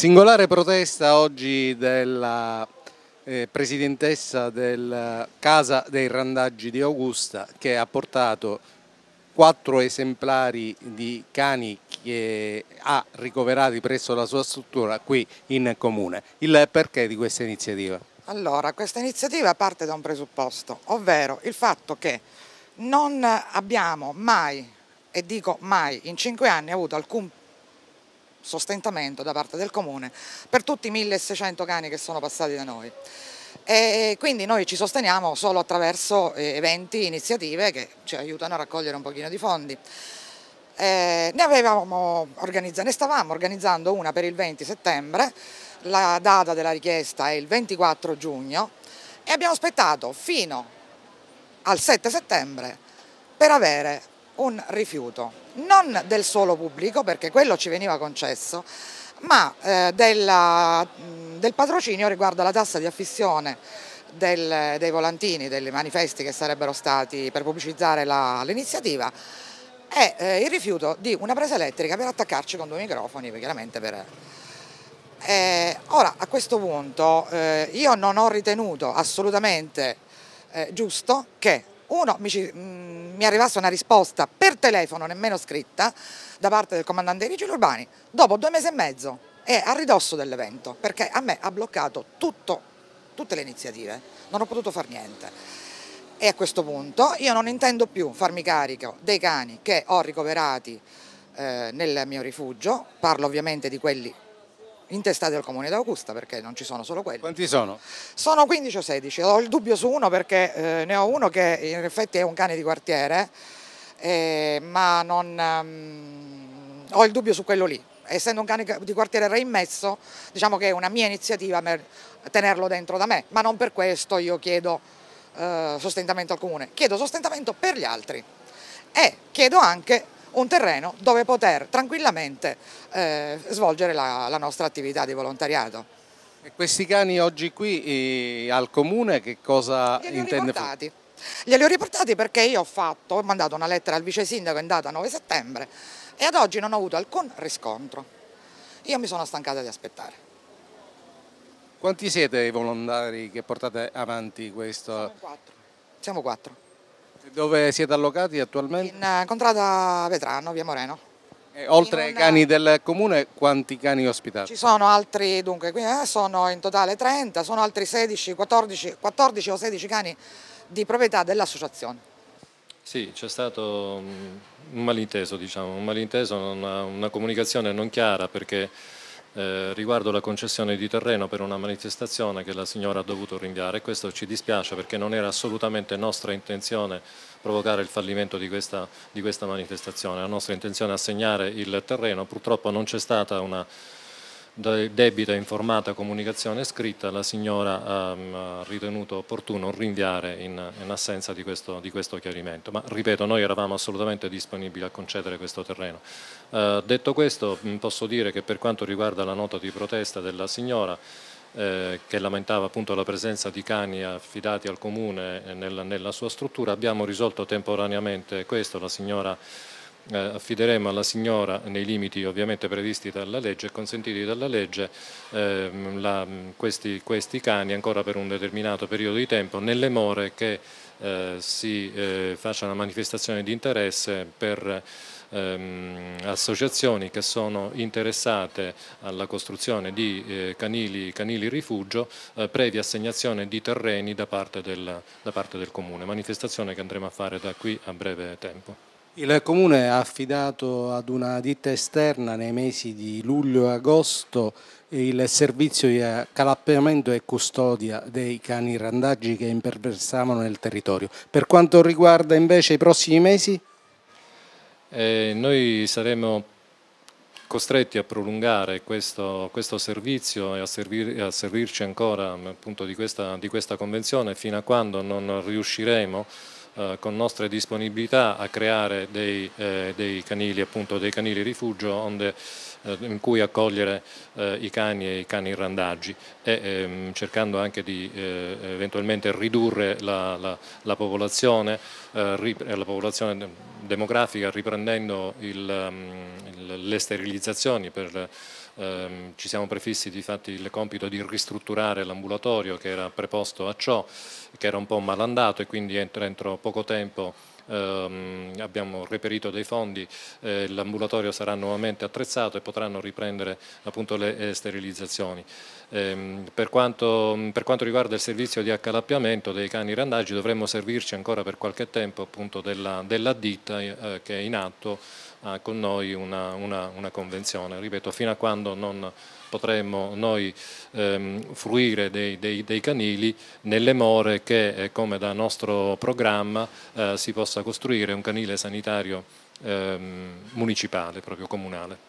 Singolare protesta oggi della eh, presidentessa del Casa dei Randaggi di Augusta che ha portato quattro esemplari di cani che ha ricoverati presso la sua struttura qui in comune. Il perché di questa iniziativa? Allora, questa iniziativa parte da un presupposto, ovvero il fatto che non abbiamo mai, e dico mai, in cinque anni avuto alcun sostentamento da parte del comune per tutti i 1600 cani che sono passati da noi. E quindi noi ci sosteniamo solo attraverso eh, eventi, iniziative che ci aiutano a raccogliere un pochino di fondi. Eh, ne, ne, stavamo organizzando una per il 20 settembre, la data della richiesta è il 24 giugno e abbiamo aspettato fino al 7 settembre per avere un rifiuto, non del suolo pubblico perché quello ci veniva concesso, ma eh, della, del patrocinio riguardo alla tassa di affissione del, dei volantini, dei manifesti che sarebbero stati per pubblicizzare l'iniziativa e eh, il rifiuto di una presa elettrica per attaccarci con due microfoni, chiaramente per... Eh, ora, a questo punto, eh, io non ho ritenuto assolutamente eh, giusto che uno mi ci, mh, mi arrivasse una risposta per telefono, nemmeno scritta, da parte del comandante dei vigili urbani, dopo due mesi e mezzo è a ridosso dell'evento, perché a me ha bloccato tutto, tutte le iniziative, non ho potuto fare niente. E a questo punto io non intendo più farmi carico dei cani che ho ricoverati eh, nel mio rifugio, parlo ovviamente di quelli intestati al comune d'Augusta perché non ci sono solo quelli. Quanti sono? Sono 15 o 16, ho il dubbio su uno perché eh, ne ho uno che in effetti è un cane di quartiere, eh, ma non, um, ho il dubbio su quello lì. Essendo un cane di quartiere reimmesso, diciamo che è una mia iniziativa per tenerlo dentro da me, ma non per questo io chiedo eh, sostentamento al comune, chiedo sostentamento per gli altri e chiedo anche un terreno dove poter tranquillamente eh, svolgere la, la nostra attività di volontariato. E questi cani oggi qui eh, al comune che cosa intende fare? Glieli ho riportati perché io ho fatto, ho mandato una lettera al vice sindaco in data 9 settembre e ad oggi non ho avuto alcun riscontro. Io mi sono stancata di aspettare. Quanti siete i volontari che portate avanti questo? Siamo quattro. Siamo quattro. Dove siete allocati attualmente? In eh, Contrada Vetrano, via Moreno. E oltre ai cani eh, del comune, quanti cani ospitati? Ci sono altri, dunque, eh, sono in totale 30, sono altri 16, 14, 14 o 16 cani di proprietà dell'associazione. Sì, c'è stato mm, un malinteso, diciamo, un malinteso, una, una comunicazione non chiara perché eh, riguardo la concessione di terreno per una manifestazione che la signora ha dovuto rinviare. Questo ci dispiace perché non era assolutamente nostra intenzione provocare il fallimento di questa, di questa manifestazione. La nostra intenzione è assegnare il terreno, purtroppo non c'è stata una debita informata comunicazione scritta, la signora ehm, ha ritenuto opportuno rinviare in, in assenza di questo, di questo, chiarimento. Ma ripeto, noi eravamo assolutamente disponibili a concedere questo terreno. Eh, detto questo, posso dire che per quanto riguarda la nota di protesta della signora, eh, che lamentava appunto la presenza di cani affidati al comune eh, nella, nella sua struttura, abbiamo risolto temporaneamente questo, la signora eh, affideremo alla signora, nei limiti ovviamente previsti dalla legge e consentiti dalla legge, eh, la, mm, questi, questi, cani ancora per un determinato periodo di tempo, nelle more che eh, si eh, faccia una manifestazione di interesse per ehm, associazioni che sono interessate alla costruzione di eh, canili, canili rifugio eh, previa assegnazione di terreni da parte, del, da parte del Comune, manifestazione che andremo a fare da qui a breve tempo. Il Comune ha affidato ad una ditta esterna nei mesi di luglio e agosto il servizio di accalappiamento e custodia dei cani randaggi che imperversavano nel territorio. Per quanto riguarda invece i prossimi mesi? Eh, noi saremo costretti a prolungare questo, questo servizio e a, servir, a servirci ancora appunto, di, questa, di questa convenzione fino a quando non riusciremo eh, con nostre disponibilità a creare dei, eh, dei, canili, appunto, dei canili rifugio onde, eh, in cui accogliere eh, i cani e i cani in randaggi e ehm, cercando anche di eh, eventualmente ridurre la, la, la, popolazione, eh, la, popolazione, demografica riprendendo il, um, le sterilizzazioni per ehm, ci siamo prefissi di fatti il compito di ristrutturare l'ambulatorio che era preposto a ciò, che era un po' malandato e quindi entro, entro poco tempo ehm, abbiamo reperito dei fondi, eh, l'ambulatorio sarà nuovamente attrezzato e potranno riprendere appunto, le eh, sterilizzazioni. Ehm, per, quanto, per, quanto, riguarda il servizio di accalappiamento dei cani randaggi dovremmo servirci ancora per qualche tempo appunto, della, della ditta eh, che è in atto ha con noi una, una, una convenzione. Ripeto, fino a quando non potremmo noi ehm, fruire dei, dei, dei, canili nelle more che, eh, come da nostro programma, eh, si possa costruire un canile sanitario ehm, municipale, proprio comunale.